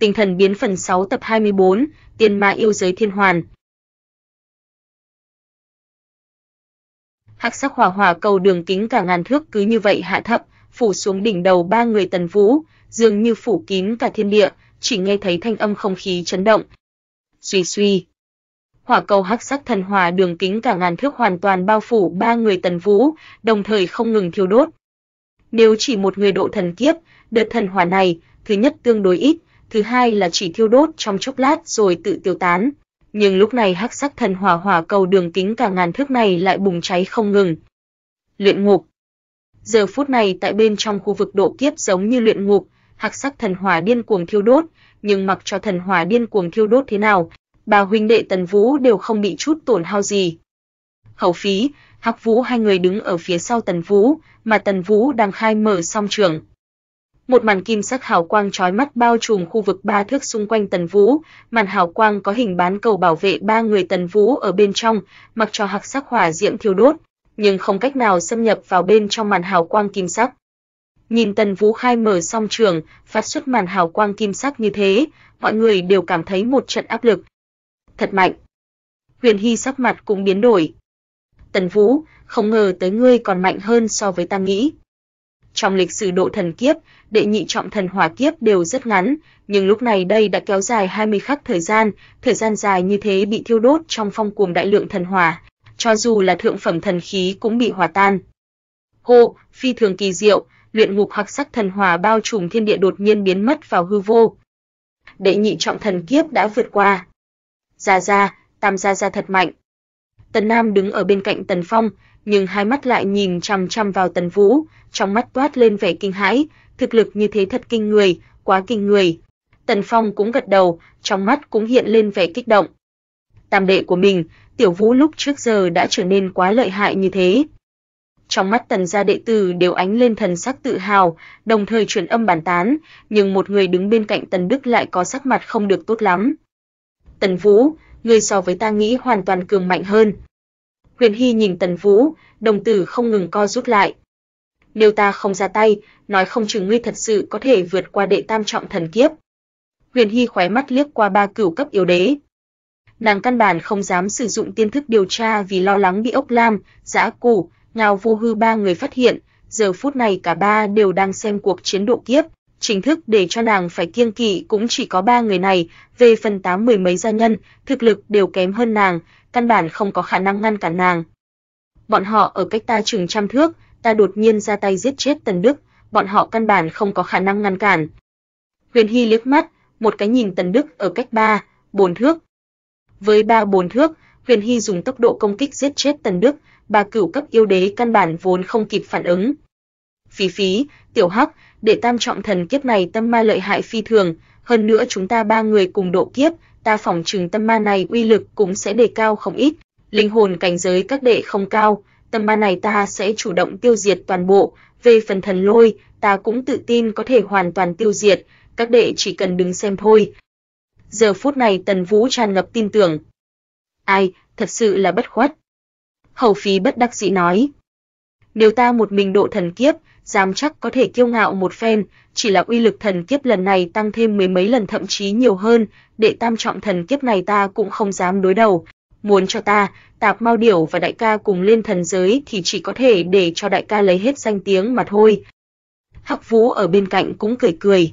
tinh thần biến phần 6 tập 24, tiên ma yêu giới thiên hoàn. Hắc sắc hỏa hỏa cầu đường kính cả ngàn thước cứ như vậy hạ thấp, phủ xuống đỉnh đầu ba người Tần Vũ, dường như phủ kín cả thiên địa, chỉ nghe thấy thanh âm không khí chấn động. Xuy suy. Hỏa cầu hắc sắc thần hỏa đường kính cả ngàn thước hoàn toàn bao phủ ba người Tần Vũ, đồng thời không ngừng thiêu đốt. Nếu chỉ một người độ thần kiếp, đợt thần hỏa này, thứ nhất tương đối ít, thứ hai là chỉ thiêu đốt trong chốc lát rồi tự tiêu tán. Nhưng lúc này hắc sắc thần hỏa hỏa cầu đường kính cả ngàn thước này lại bùng cháy không ngừng. Luyện ngục Giờ phút này tại bên trong khu vực độ kiếp giống như luyện ngục, hắc sắc thần hỏa điên cuồng thiêu đốt, nhưng mặc cho thần hỏa điên cuồng thiêu đốt thế nào, bà huynh đệ Tần Vũ đều không bị chút tổn hao gì. hậu phí, Hắc Vũ hai người đứng ở phía sau Tần Vũ, mà Tần Vũ đang khai mở song trường. Một màn kim sắc hào quang chói mắt bao trùm khu vực ba thước xung quanh Tần Vũ, màn hào quang có hình bán cầu bảo vệ ba người Tần Vũ ở bên trong, mặc cho hạc sắc hỏa diễm thiêu đốt, nhưng không cách nào xâm nhập vào bên trong màn hào quang kim sắc. Nhìn Tần Vũ khai mở song trường, phát xuất màn hào quang kim sắc như thế, mọi người đều cảm thấy một trận áp lực. Thật mạnh. Huyền Hy sắc mặt cũng biến đổi. Tần Vũ, không ngờ tới ngươi còn mạnh hơn so với ta nghĩ. Trong lịch sử độ thần kiếp, đệ nhị trọng thần hỏa kiếp đều rất ngắn, nhưng lúc này đây đã kéo dài 20 khắc thời gian, thời gian dài như thế bị thiêu đốt trong phong cuồng đại lượng thần hỏa, cho dù là thượng phẩm thần khí cũng bị hòa tan. Hô, phi thường kỳ diệu, luyện ngục hắc sắc thần hỏa bao trùm thiên địa đột nhiên biến mất vào hư vô. Đệ nhị trọng thần kiếp đã vượt qua. Gia gia, Tam gia gia thật mạnh. Tần Nam đứng ở bên cạnh Tần Phong, nhưng hai mắt lại nhìn chằm chằm vào Tần Vũ, trong mắt toát lên vẻ kinh hãi, thực lực như thế thật kinh người, quá kinh người. Tần Phong cũng gật đầu, trong mắt cũng hiện lên vẻ kích động. Tam đệ của mình, Tiểu Vũ lúc trước giờ đã trở nên quá lợi hại như thế. Trong mắt Tần gia đệ tử đều ánh lên thần sắc tự hào, đồng thời truyền âm bàn tán, nhưng một người đứng bên cạnh Tần Đức lại có sắc mặt không được tốt lắm. Tần Vũ, ngươi so với ta nghĩ hoàn toàn cường mạnh hơn. Huyền Hy nhìn Tần Vũ, đồng tử không ngừng co rút lại. Nếu ta không ra tay, nói không chừng ngươi thật sự có thể vượt qua đệ tam trọng thần kiếp. Huyền Hy khóe mắt liếc qua ba cửu cấp yêu đế. Nàng căn bản không dám sử dụng tiên thức điều tra vì lo lắng bị ốc lam, giã củ, ngao vô hư ba người phát hiện, giờ phút này cả ba đều đang xem cuộc chiến độ kiếp, chính thức để cho nàng phải kiêng kỵ cũng chỉ có ba người này, về phần tám mười mấy gia nhân, thực lực đều kém hơn nàng, căn bản không có khả năng ngăn cản nàng. Bọn họ ở cách ta chừng trăm thước, ta đột nhiên ra tay giết chết Tần Đức, bọn họ căn bản không có khả năng ngăn cản. Huyền Hy liếc mắt, một cái nhìn Tần Đức ở cách ba, bốn thước. Với ba bốn thước, Huyền Hy dùng tốc độ công kích giết chết Tần Đức, ba cửu cấp yêu đế căn bản vốn không kịp phản ứng. Phí phí, tiểu hắc, để tam trọng thần kiếp này tâm ma lợi hại phi thường, hơn nữa chúng ta ba người cùng độ kiếp, ta phòng trừng tâm ma này uy lực cũng sẽ đề cao không ít. Linh hồn cảnh giới các đệ không cao, tâm ma này ta sẽ chủ động tiêu diệt toàn bộ, về phần thần lôi, ta cũng tự tin có thể hoàn toàn tiêu diệt, các đệ chỉ cần đứng xem thôi. Giờ phút này Tần Vũ tràn ngập tin tưởng. Ai, thật sự là bất khuất. Hầu phí bất đắc dĩ nói nếu ta một mình độ thần kiếp, dám chắc có thể kiêu ngạo một phen, chỉ là uy lực thần kiếp lần này tăng thêm mấy mấy lần thậm chí nhiều hơn, đệ tam trọng thần kiếp này ta cũng không dám đối đầu. Muốn cho ta, Tạp mau Điểu và đại ca cùng lên thần giới thì chỉ có thể để cho đại ca lấy hết danh tiếng mà thôi. Hắc Vũ ở bên cạnh cũng cười cười.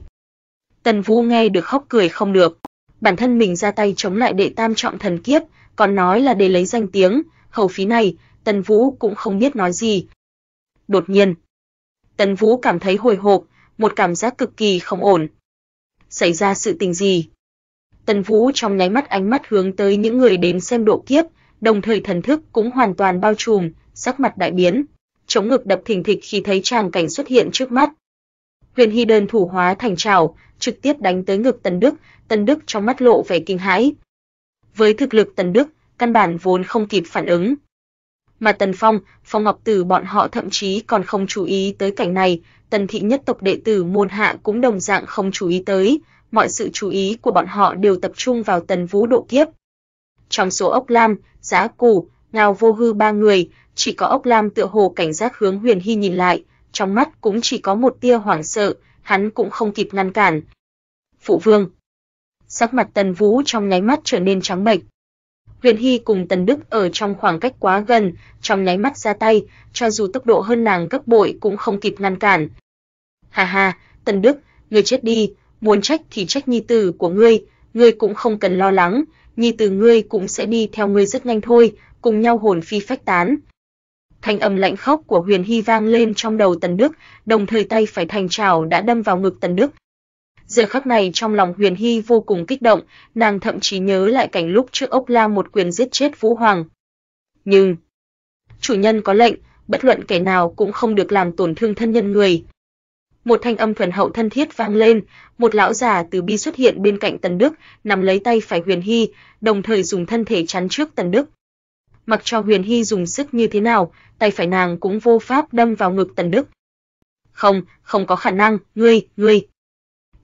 Tần Vũ nghe được khóc cười không được. Bản thân mình ra tay chống lại đệ tam trọng thần kiếp, còn nói là để lấy danh tiếng, hầu phí này, Tần Vũ cũng không biết nói gì, đột nhiên. Tần Vũ cảm thấy hồi hộp, một cảm giác cực kỳ không ổn. Xảy ra sự tình gì? Tần Vũ trong nháy mắt ánh mắt hướng tới những người đến xem độ kiếp, đồng thời thần thức cũng hoàn toàn bao trùm, sắc mặt đại biến, chống ngực đập thình thịch khi thấy tràng cảnh xuất hiện trước mắt. Huyền Hy đơn thủ hóa thành trảo, trực tiếp đánh tới ngực Tần Đức, Tần Đức trong mắt lộ vẻ kinh hãi. Với thực lực Tần Đức, căn bản vốn không kịp phản ứng, mà Tần Phong, Phong Ngọc Tử bọn họ thậm chí còn không chú ý tới cảnh này, Tần thị nhất tộc đệ tử môn hạ cũng đồng dạng không chú ý tới, mọi sự chú ý của bọn họ đều tập trung vào Tần Vũ độ kiếp. Trong số Ốc Lam, Giá Cù, Ngao Vô Hư ba người, chỉ có Ốc Lam tựa hồ cảnh giác hướng Huyền Hy nhìn lại, trong mắt cũng chỉ có một tia hoảng sợ, hắn cũng không kịp ngăn cản. Phụ vương. Sắc mặt Tần Vũ trong nháy mắt trở nên trắng bệch. Huyền Hy cùng Tần Đức ở trong khoảng cách quá gần, trong nháy mắt ra tay, cho dù tốc độ hơn nàng gấp bội cũng không kịp ngăn cản. Hà hà, Tần Đức, ngươi chết đi, muốn trách thì trách nhi tử của ngươi, ngươi cũng không cần lo lắng, nhi tử ngươi cũng sẽ đi theo ngươi rất nhanh thôi, cùng nhau hồn phi phách tán. Thanh âm lạnh khốc của Huyền Hy vang lên trong đầu Tần Đức, đồng thời tay phải thành trảo đã đâm vào ngực Tần Đức, Giờ khắc này trong lòng Huyền Hy vô cùng kích động, nàng thậm chí nhớ lại cảnh lúc trước Ốc La một quyền giết chết Vũ Hoàng. Nhưng chủ nhân có lệnh, bất luận kẻ nào cũng không được làm tổn thương thân nhân người. Một thanh âm thuần hậu thân thiết vang lên, một lão già từ bi xuất hiện bên cạnh Tần Đức, nắm lấy tay phải Huyền Hy, đồng thời dùng thân thể chắn trước Tần Đức. Mặc cho Huyền Hy dùng sức như thế nào, tay phải nàng cũng vô pháp đâm vào ngực Tần Đức. "Không, không có khả năng, ngươi, ngươi."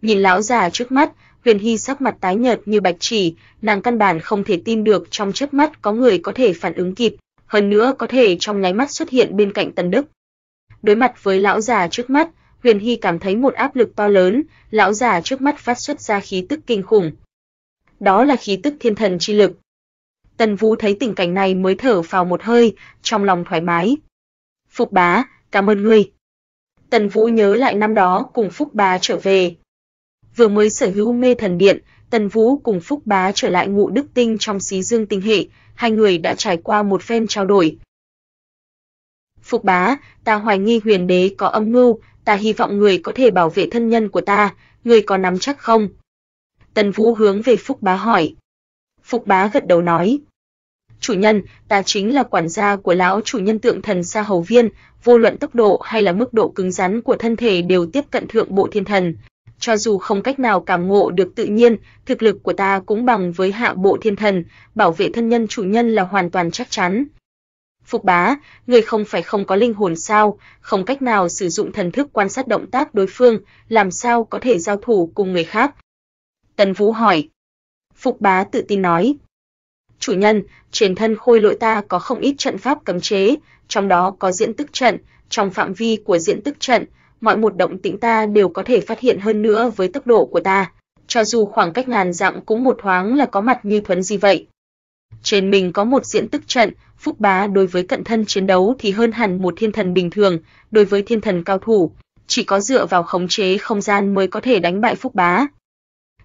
Nhìn lão già trước mắt, Huyền Hy sắc mặt tái nhợt như bạch chỉ, nàng căn bản không thể tin được trong chớp mắt có người có thể phản ứng kịp, hơn nữa có thể trong nháy mắt xuất hiện bên cạnh Tần Đức. Đối mặt với lão già trước mắt, Huyền Hy cảm thấy một áp lực to lớn, lão già trước mắt phát xuất ra khí tức kinh khủng. Đó là khí tức thiên thần chi lực. Tần Vũ thấy tình cảnh này mới thở phào một hơi, trong lòng thoải mái. Phục bá, cảm ơn ngươi. Tần Vũ nhớ lại năm đó cùng Phúc bá trở về, vừa mới sở hữu mê thần điện, Tần Vũ cùng Phúc Bá trở lại ngụ đức tinh trong xí dương tinh hệ, hai người đã trải qua một phen trao đổi. Phúc Bá, ta hoài nghi huyền đế có âm mưu, ta hy vọng người có thể bảo vệ thân nhân của ta, người có nắm chắc không? Tần Vũ hướng về Phúc Bá hỏi. Phúc Bá gật đầu nói. Chủ nhân, ta chính là quản gia của lão chủ nhân tượng thần Sa Hầu Viên, vô luận tốc độ hay là mức độ cứng rắn của thân thể đều tiếp cận thượng bộ thiên thần, cho dù không cách nào cảm ngộ được tự nhiên, thực lực của ta cũng bằng với hạ bộ thiên thần, bảo vệ thân nhân chủ nhân là hoàn toàn chắc chắn. Phục bá, người không phải không có linh hồn sao, không cách nào sử dụng thần thức quan sát động tác đối phương, làm sao có thể giao thủ cùng người khác? Tần Vũ hỏi. Phục bá tự tin nói. Chủ nhân, trên thân khôi lỗi ta có không ít trận pháp cấm chế, trong đó có diễn tức trận, trong phạm vi của diễn tức trận, mọi một động tĩnh ta đều có thể phát hiện hơn nữa với tốc độ của ta, cho dù khoảng cách ngàn dặm cũng một thoáng là có mặt như thuấn gì vậy. Trên mình có một diện tức trận, Phúc Bá đối với cận thân chiến đấu thì hơn hẳn một thiên thần bình thường, đối với thiên thần cao thủ, chỉ có dựa vào khống chế không gian mới có thể đánh bại Phúc Bá.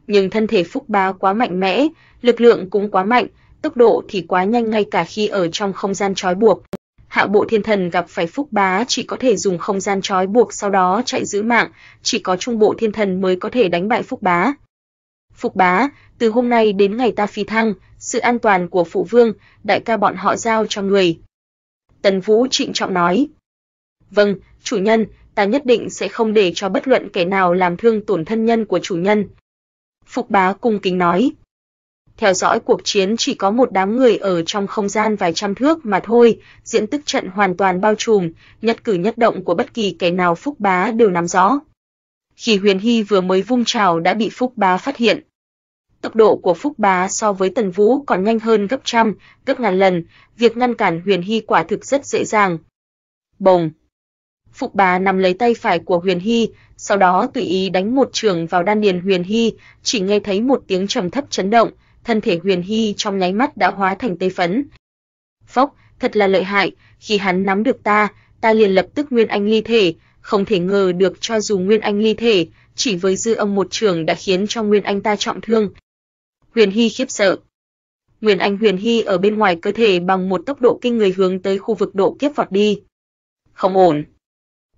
Nhưng thân thể Phúc Bá quá mạnh mẽ, lực lượng cũng quá mạnh, tốc độ thì quá nhanh ngay cả khi ở trong không gian trói buộc, hạ bộ thiên thần gặp phải phúc bá chỉ có thể dùng không gian trói buộc sau đó chạy giữ mạng, chỉ có trung bộ thiên thần mới có thể đánh bại phúc bá. Phục bá, từ hôm nay đến ngày ta phi thăng, sự an toàn của phụ vương, đại ca bọn họ giao cho người. Tần Vũ trịnh trọng nói. Vâng, chủ nhân, ta nhất định sẽ không để cho bất luận kẻ nào làm thương tổn thân nhân của chủ nhân. Phục bá cung kính nói theo dõi cuộc chiến chỉ có một đám người ở trong không gian vài trăm thước mà thôi, diện tức trận hoàn toàn bao trùm, nhất cử nhất động của bất kỳ kẻ nào Phúc Bá đều nắm rõ. Khi Huyền Hy vừa mới vung trào đã bị Phúc Bá phát hiện. Tốc độ của Phúc Bá so với Tần Vũ còn nhanh hơn gấp trăm, gấp ngàn lần, việc ngăn cản Huyền Hy quả thực rất dễ dàng. Bồng! Phúc Bá nắm lấy tay phải của Huyền Hy, sau đó tùy ý đánh một trường vào đan điền Huyền Hy, chỉ nghe thấy một tiếng trầm thấp chấn động, thân thể Huyền Hy trong nháy mắt đã hóa thành tê phấn. Phốc, thật là lợi hại, khi hắn nắm được ta, ta liền lập tức nguyên anh ly thể, không thể ngờ được cho dù nguyên anh ly thể, chỉ với dư âm một trường đã khiến cho nguyên anh ta trọng thương. Huyền Hy khiếp sợ. Nguyên anh Huyền Hy ở bên ngoài cơ thể bằng một tốc độ kinh người hướng tới khu vực độ kiếp vọt đi. Không ổn.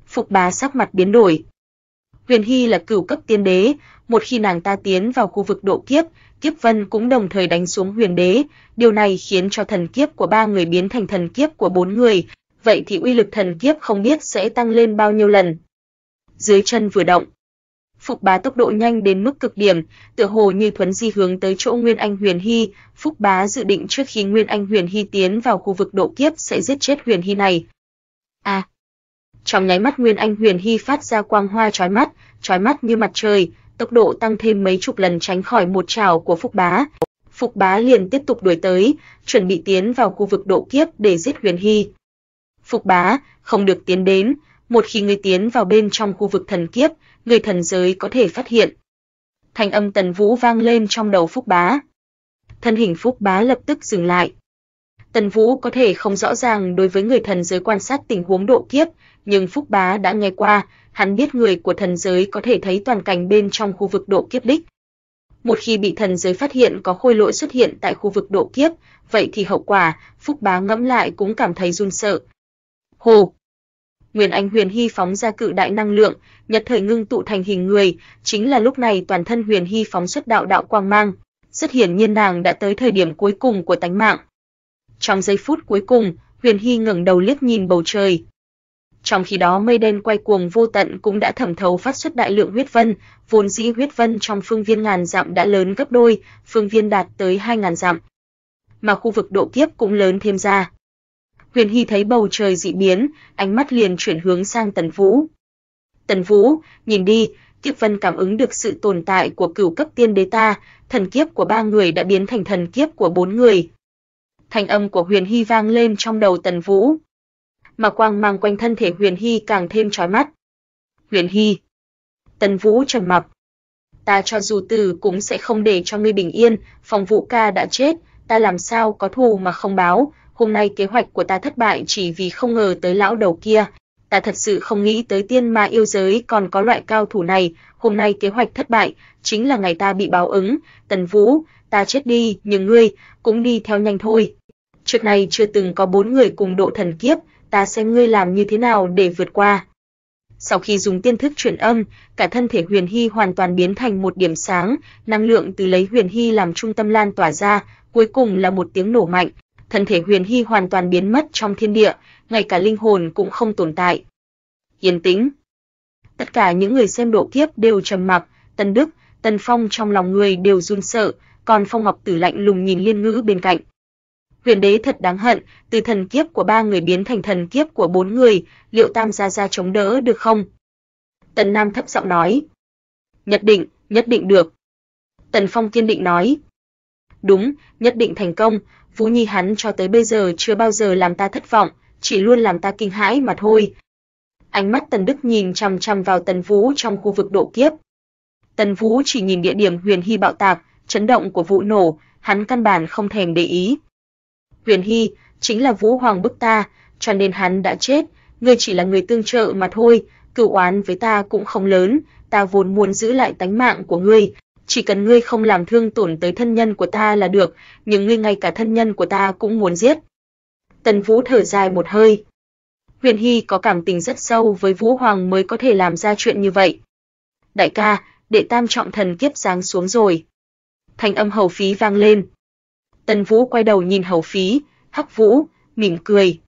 Phục bá sắc mặt biến đổi. Huyền Hy là cửu cấp tiên đế, một khi nàng ta tiến vào khu vực độ kiếp, Kiếp Vân cũng đồng thời đánh xuống Huyền Đế, điều này khiến cho thần kiếp của ba người biến thành thần kiếp của bốn người, vậy thì uy lực thần kiếp không biết sẽ tăng lên bao nhiêu lần. Dưới chân vừa động, Phục Bá tốc độ nhanh đến mức cực điểm, tựa hồ như thuấn di hướng tới chỗ Nguyên Anh Huyền Hy, Phúc Bá dự định trước khi Nguyên Anh Huyền Hy tiến vào khu vực độ kiếp sẽ giết chết Huyền Hy này. A. À, trong nháy mắt Nguyên Anh Huyền Hy phát ra quang hoa chói mắt, chói mắt như mặt trời, tốc độ tăng thêm mấy chục lần tránh khỏi một trào của Phúc Bá. Phục Bá liền tiếp tục đuổi tới, chuẩn bị tiến vào khu vực độ kiếp để giết Huyền Hy. Phục Bá, không được tiến đến, một khi ngươi tiến vào bên trong khu vực thần kiếp, người thần giới có thể phát hiện. Thanh âm Tần Vũ vang lên trong đầu Phúc Bá. Thân hình Phúc Bá lập tức dừng lại. Tần Vũ có thể không rõ ràng đối với người thần giới quan sát tình huống độ kiếp, nhưng Phúc Bá đã nghe qua, hắn biết người của thần giới có thể thấy toàn cảnh bên trong khu vực độ kiếp đích. Một khi bị thần giới phát hiện có khôi lỗi xuất hiện tại khu vực độ kiếp, vậy thì hậu quả, Phúc Bá ngẫm lại cũng cảm thấy run sợ. Hồ Nguyên Anh Huyền Hy phóng ra cự đại năng lượng, nhất thời ngưng tụ thành hình người, chính là lúc này toàn thân Huyền Hy phóng xuất đạo đạo quang mang, rất hiển nhiên nàng đã tới thời điểm cuối cùng của tánh mạng. Trong giây phút cuối cùng, Huyền Hy ngẩng đầu liếc nhìn bầu trời, trong khi đó mây đen quay cuồng vô tận cũng đã thẩm thấu phát xuất đại lượng huyết vân, vốn dĩ huyết vân trong phương viên ngàn dặm đã lớn gấp đôi, phương viên đạt tới 2000 dặm. Mà khu vực độ kiếp cũng lớn thêm ra. Huyền Hy thấy bầu trời dị biến, ánh mắt liền chuyển hướng sang Tần Vũ. Tần Vũ, nhìn đi, Kiếp Vân cảm ứng được sự tồn tại của cửu cấp tiên đế ta, thần kiếp của ba người đã biến thành thần kiếp của bốn người. Thanh âm của Huyền Hy vang lên trong đầu Tần Vũ mà quang mang quanh thân thể Huyền Hy càng thêm chói mắt. Huyền Hy. Tần Vũ trầm mặc. Ta cho dù tử cũng sẽ không để cho ngươi bình yên, phòng vũ ca đã chết, ta làm sao có thù mà không báo, hôm nay kế hoạch của ta thất bại chỉ vì không ngờ tới lão đầu kia, ta thật sự không nghĩ tới tiên ma yêu giới còn có loại cao thủ này, hôm nay kế hoạch thất bại, chính là ngày ta bị báo ứng, Tần Vũ, ta chết đi, nhưng ngươi cũng đi theo nhanh thôi. Trước này chưa từng có bốn người cùng độ thần kiếp, ta xem ngươi làm như thế nào để vượt qua. Sau khi dùng tiên thức truyền âm, cả thân thể Huyền Hy hoàn toàn biến thành một điểm sáng, năng lượng từ lấy Huyền Hy làm trung tâm lan tỏa ra, cuối cùng là một tiếng nổ mạnh, thân thể Huyền Hy hoàn toàn biến mất trong thiên địa, ngay cả linh hồn cũng không tồn tại. Yên tĩnh. Tất cả những người xem độ kiếp đều trầm mặc, Tân Đức, Tân Phong trong lòng người đều run sợ, còn Phong Ngọc Tử lạnh lùng nhìn Liên Ngữ bên cạnh. Huyền đế thật đáng hận, từ thần kiếp của ba người biến thành thần kiếp của bốn người, liệu Tam gia gia chống đỡ được không? Tần Nam thấp giọng nói. Nhất định, nhất định được. Tần Phong kiên định nói. Đúng, nhất định thành công, Vũ Nhi hắn cho tới bây giờ chưa bao giờ làm ta thất vọng, chỉ luôn làm ta kinh hãi mà thôi. Ánh mắt Tần Đức nhìn chằm chằm vào Tần Vũ trong khu vực độ kiếp. Tần Vũ chỉ nhìn địa điểm huyền hy bạo tạc, chấn động của vụ nổ, hắn căn bản không thèm để ý. Huyền Hy chính là Vũ Hoàng bức ta, cho nên hắn đã chết, ngươi chỉ là người tương trợ mà thôi, cửu oán với ta cũng không lớn, ta vốn muốn giữ lại tánh mạng của ngươi, chỉ cần ngươi không làm thương tổn tới thân nhân của ta là được, nhưng ngươi ngay cả thân nhân của ta cũng muốn giết." Tần Vũ thở dài một hơi. Huyền Hy có cảm tình rất sâu với Vũ Hoàng mới có thể làm ra chuyện như vậy. "Đại ca, đệ tam trọng thần kiếp giáng xuống rồi." Thanh âm hầu phí vang lên. Tần Vũ quay đầu nhìn Hầu Phí, Hắc Vũ, mỉm cười.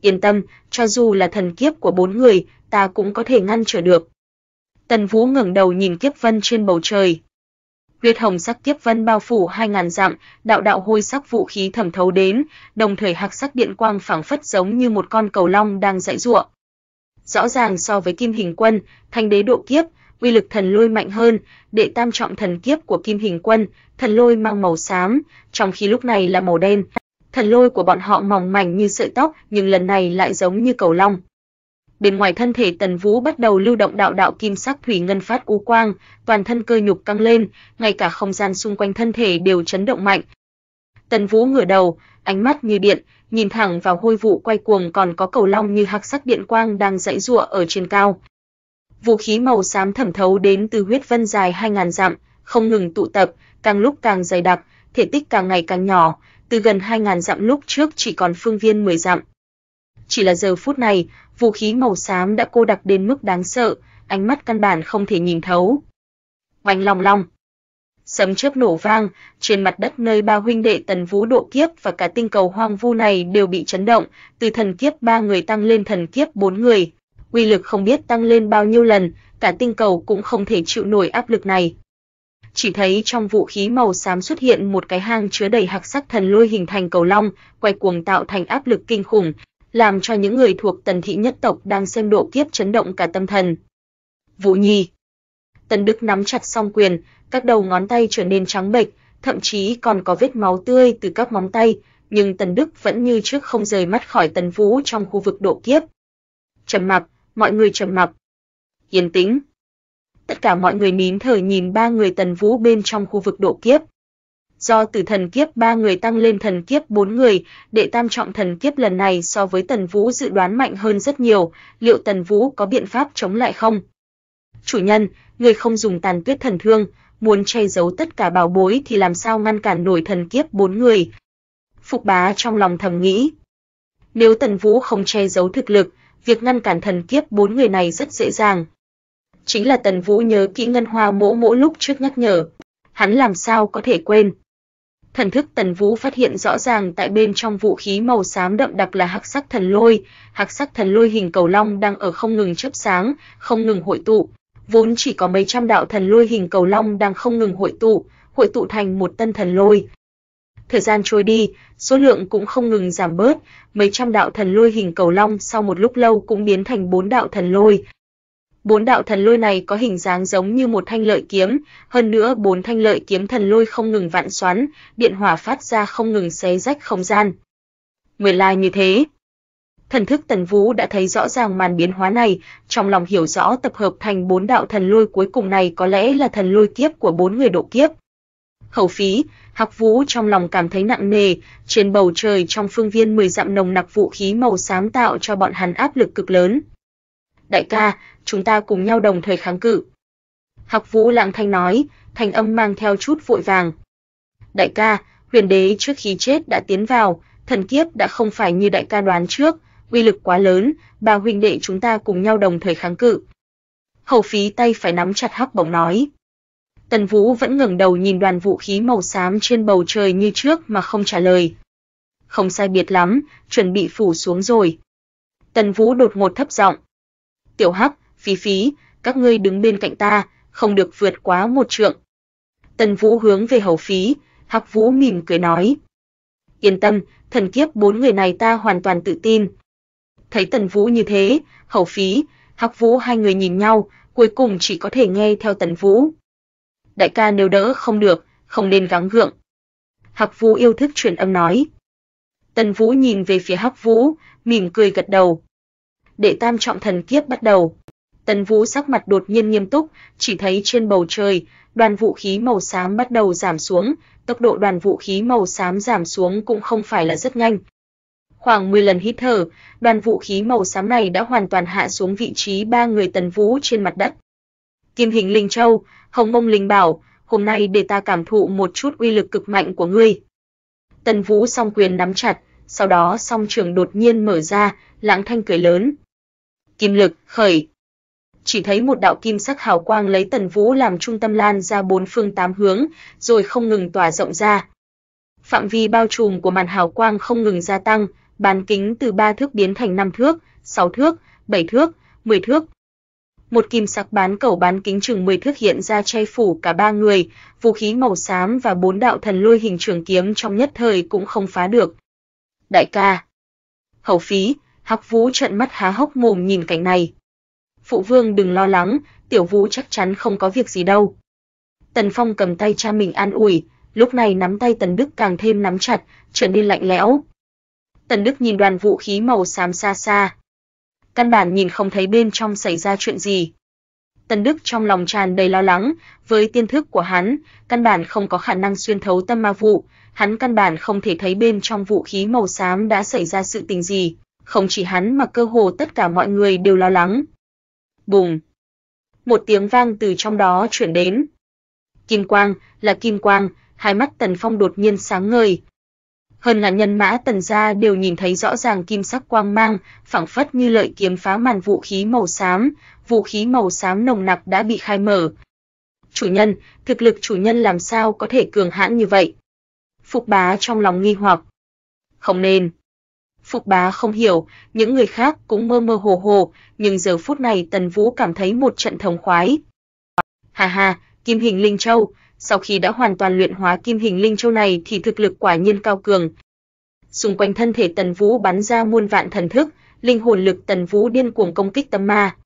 Yên tâm, cho dù là thần kiếp của bốn người, ta cũng có thể ngăn trở được. Tần Vũ ngẩng đầu nhìn kiếp vân trên bầu trời. Huyết hồng sắc kiếp vân bao phủ hai ngàn dặm, đạo đạo hôi sắc vũ khí thẩm thấu đến, đồng thời hạc sắc điện quang phảng phất giống như một con cầu long đang dãy giụa. Rõ ràng so với Kim Hình Quân, Thanh Đế độ kiếp, uy lực thần lôi mạnh hơn, đệ tam trọng thần kiếp của Kim Hình Quân, thần lôi mang màu xám, trong khi lúc này là màu đen. Thần lôi của bọn họ mỏng mảnh như sợi tóc, nhưng lần này lại giống như cầu long. Bên ngoài thân thể Tần Vũ bắt đầu lưu động đạo đạo kim sắc thủy ngân phát u quang, toàn thân cơ nhục căng lên, ngay cả không gian xung quanh thân thể đều chấn động mạnh. Tần Vũ ngửa đầu, ánh mắt như điện, nhìn thẳng vào hôi vụ quay cuồng còn có cầu long như hắc sắc điện quang đang dãy giụa ở trên cao vũ khí màu xám thẩm thấu đến từ huyết vân dài 2.000 dặm, không ngừng tụ tập, càng lúc càng dày đặc, thể tích càng ngày càng nhỏ, từ gần 2.000 dặm lúc trước chỉ còn phương viên 10 dặm. Chỉ là giờ phút này, vũ khí màu xám đã cô đặc đến mức đáng sợ, ánh mắt căn bản không thể nhìn thấu. Oanh long long. Sấm chớp nổ vang, trên mặt đất nơi ba huynh đệ Tần Vũ độ kiếp và cả tinh cầu hoang vu này đều bị chấn động, từ thần kiếp ba người tăng lên thần kiếp bốn người, Quy lực không biết tăng lên bao nhiêu lần, cả tinh cầu cũng không thể chịu nổi áp lực này. Chỉ thấy trong vũ khí màu xám xuất hiện một cái hang chứa đầy hạc sắc thần lôi hình thành cầu long, quay cuồng tạo thành áp lực kinh khủng, làm cho những người thuộc tần thị nhất tộc đang xem độ kiếp chấn động cả tâm thần. Vũ Nhi Tần Đức nắm chặt song quyền, các đầu ngón tay trở nên trắng bệch, thậm chí còn có vết máu tươi từ các móng tay, nhưng Tần Đức vẫn như trước không rời mắt khỏi Tần Vũ trong khu vực độ kiếp. Trầm mặc, mọi người trầm mặc. Yên tĩnh. Tất cả mọi người nín thở nhìn ba người Tần Vũ bên trong khu vực độ kiếp. Do từ thần kiếp ba người tăng lên thần kiếp bốn người, đệ tam trọng thần kiếp lần này so với Tần Vũ dự đoán mạnh hơn rất nhiều, liệu Tần Vũ có biện pháp chống lại không? Chủ nhân, người không dùng tàn tuyết thần thương, muốn che giấu tất cả bảo bối thì làm sao ngăn cản nổi thần kiếp bốn người? Phục bá trong lòng thầm nghĩ. Nếu Tần Vũ không che giấu thực lực, việc ngăn cản thần kiếp bốn người này rất dễ dàng. Chính là Tần Vũ nhớ kỹ Ngân Hoa Mỗ Mỗ lúc trước nhắc nhở, hắn làm sao có thể quên. Thần thức Tần Vũ phát hiện rõ ràng tại bên trong vũ khí màu xám đậm đặc là hắc sắc thần lôi, hắc sắc thần lôi hình cầu long đang ở không ngừng chớp sáng, không ngừng hội tụ, vốn chỉ có mấy trăm đạo thần lôi hình cầu long đang không ngừng hội tụ, hội tụ thành một tân thần lôi, Thời gian trôi đi, số lượng cũng không ngừng giảm bớt, mấy trăm đạo thần lôi hình cầu long sau một lúc lâu cũng biến thành bốn đạo thần lôi. Bốn đạo thần lôi này có hình dáng giống như một thanh lợi kiếm, hơn nữa bốn thanh lợi kiếm thần lôi không ngừng vạn xoắn, điện hỏa phát ra không ngừng xé rách không gian. Nguyên lai like như thế. Thần thức Tần Vũ đã thấy rõ ràng màn biến hóa này, trong lòng hiểu rõ tập hợp thành bốn đạo thần lôi cuối cùng này có lẽ là thần lôi kiếp của bốn người độ kiếp, Hầu phí, Hạc Vũ trong lòng cảm thấy nặng nề, trên bầu trời trong phương viên 10 dặm nồng nặc vũ khí màu xám tạo cho bọn hắn áp lực cực lớn. Đại ca, chúng ta cùng nhau đồng thời kháng cự. Hạc Vũ lặng thanh nói, thanh âm mang theo chút vội vàng. Đại ca, huyền đế trước khi chết đã tiến vào, thần kiếp đã không phải như đại ca đoán trước, uy lực quá lớn, Ba huynh đệ chúng ta cùng nhau đồng thời kháng cự. Hầu phí tay phải nắm chặt hắc bổng nói. Tần Vũ vẫn ngẩng đầu nhìn đoàn vũ khí màu xám trên bầu trời như trước mà không trả lời. Không sai biệt lắm, chuẩn bị phủ xuống rồi. Tần Vũ đột ngột thấp giọng. Tiểu Hắc, Phí Phí, các ngươi đứng bên cạnh ta, không được vượt quá một trượng. Tần Vũ hướng về Hầu Phí, Hắc Vũ mỉm cười nói. Yên tâm, thần kiếp bốn người này ta hoàn toàn tự tin. Thấy Tần Vũ như thế, Hầu Phí, Hắc Vũ hai người nhìn nhau, cuối cùng chỉ có thể nghe theo Tần Vũ đại ca nếu đỡ không được, không nên gắng gượng. Hắc Vũ yêu thức truyền âm nói. Tần Vũ nhìn về phía Hắc Vũ, mỉm cười gật đầu. Đệ tam trọng thần kiếp bắt đầu. Tần Vũ sắc mặt đột nhiên nghiêm túc, chỉ thấy trên bầu trời, đoàn vũ khí màu xám bắt đầu giảm xuống, tốc độ đoàn vũ khí màu xám giảm xuống cũng không phải là rất nhanh. Khoảng 10 lần hít thở, đoàn vũ khí màu xám này đã hoàn toàn hạ xuống vị trí ba người Tần Vũ trên mặt đất. Kim hình linh châu, hồng mông linh bảo, hôm nay để ta cảm thụ một chút uy lực cực mạnh của ngươi. Tần Vũ song quyền nắm chặt, sau đó song trường đột nhiên mở ra, lãng thanh cười lớn. Kim lực, khởi. Chỉ thấy một đạo kim sắc hào quang lấy Tần Vũ làm trung tâm lan ra bốn phương tám hướng, rồi không ngừng tỏa rộng ra. Phạm vi bao trùm của màn hào quang không ngừng gia tăng, bán kính từ ba thước biến thành năm thước, sáu thước, bảy thước, mười thước, một kim sạc bán cầu bán kính chừng 10 thước hiện ra che phủ cả ba người, vũ khí màu xám và bốn đạo thần lôi hình trường kiếm trong nhất thời cũng không phá được. Đại ca. Hầu phí, Hắc Vũ trợn mắt há hốc mồm nhìn cảnh này. Phụ vương đừng lo lắng, tiểu Vũ chắc chắn không có việc gì đâu. Tần Phong cầm tay cha mình an ủi, lúc này nắm tay Tần Đức càng thêm nắm chặt, trở nên lạnh lẽo. Tần Đức nhìn đoàn vũ khí màu xám xa xa, căn bản nhìn không thấy bên trong xảy ra chuyện gì. Tần Đức trong lòng tràn đầy lo lắng, với tiên thức của hắn, căn bản không có khả năng xuyên thấu tâm ma vụ, hắn căn bản không thể thấy bên trong vũ khí màu xám đã xảy ra sự tình gì, không chỉ hắn mà cơ hồ tất cả mọi người đều lo lắng. Bùng! Một tiếng vang từ trong đó chuyển đến. Kim quang, là kim quang, hai mắt Tần Phong đột nhiên sáng ngời, hơn là nhân mã tần gia đều nhìn thấy rõ ràng kim sắc quang mang, phảng phất như lợi kiếm phá màn vũ khí màu xám, vũ khí màu xám nồng nặc đã bị khai mở. Chủ nhân, thực lực chủ nhân làm sao có thể cường hãn như vậy? Phục bá trong lòng nghi hoặc. Không nên. Phục bá không hiểu, những người khác cũng mơ mơ hồ hồ, nhưng giờ phút này Tần Vũ cảm thấy một trận thống khoái. Hà hà, Kim Hình Linh Châu, sau khi đã hoàn toàn luyện hóa kim hình linh châu này thì thực lực quả nhiên cao cường. Xung quanh thân thể Tần Vũ bắn ra muôn vạn thần thức, linh hồn lực Tần Vũ điên cuồng công kích tâm ma.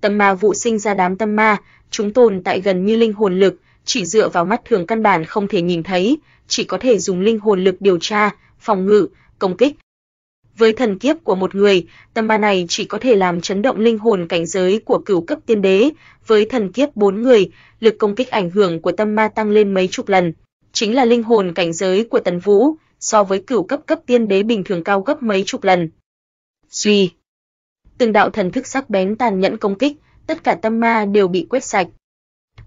Tâm ma vụ sinh ra đám tâm ma, chúng tồn tại gần như linh hồn lực, chỉ dựa vào mắt thường căn bản không thể nhìn thấy, chỉ có thể dùng linh hồn lực điều tra, phòng ngự, công kích, với thần kiếp của một người, tâm ma này chỉ có thể làm chấn động linh hồn cảnh giới của cửu cấp tiên đế, với thần kiếp bốn người, lực công kích ảnh hưởng của tâm ma tăng lên mấy chục lần. Chính là linh hồn cảnh giới của Tần Vũ, so với cửu cấp cấp tiên đế bình thường cao gấp mấy chục lần. Suy. Từng đạo thần thức sắc bén tàn nhẫn công kích, tất cả tâm ma đều bị quét sạch.